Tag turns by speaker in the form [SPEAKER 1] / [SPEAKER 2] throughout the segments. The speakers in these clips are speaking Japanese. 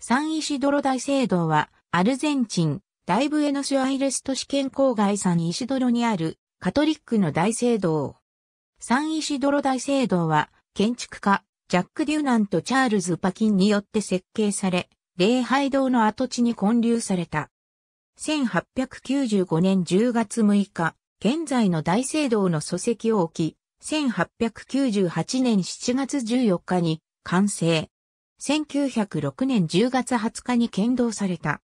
[SPEAKER 1] サンイシドロ大聖堂は、アルゼンチン、ダイブエノスアイレス都市
[SPEAKER 2] 圏郊外サンイシドロにある、カトリックの大聖堂。サンイシドロ大聖堂は、建築家、ジャック・デュナンとチャールズ・パキンによって設計され、礼拝堂の跡地に建立された。1895年10月6日、現在の大聖堂の礎石を置き、1898年7月14日に完成。1906年10月20日に剣道された。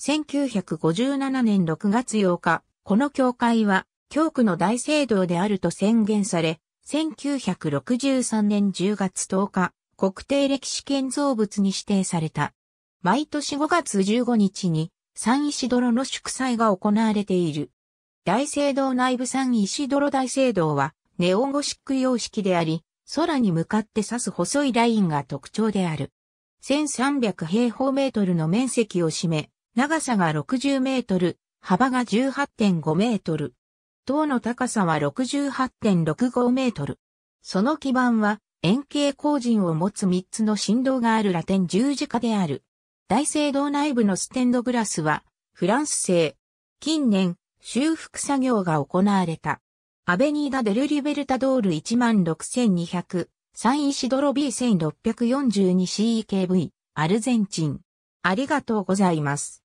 [SPEAKER 2] 1957年6月8日、この教会は、教区の大聖堂であると宣言され、1963年10月10日、国定歴史建造物に指定された。毎年5月15日に、三石泥の祝祭が行われている。大聖堂内部三石泥大聖堂は、ネオンゴシック様式であり、空に向かって刺す細いラインが特徴である。1300平方メートルの面積を占め、長さが60メートル、幅が18.5メートル。塔の高さは68.65メートル。その基盤は円形工人を持つ3つの振動があるラテン十字架である。大聖堂内部のステンドグラスはフランス製。近年、修復作業が行われた。アベニーダ・デル・リベルタドール16200、サン・イシドロ B1642CEKV、アルゼ
[SPEAKER 1] ンチン。ありがとうございます。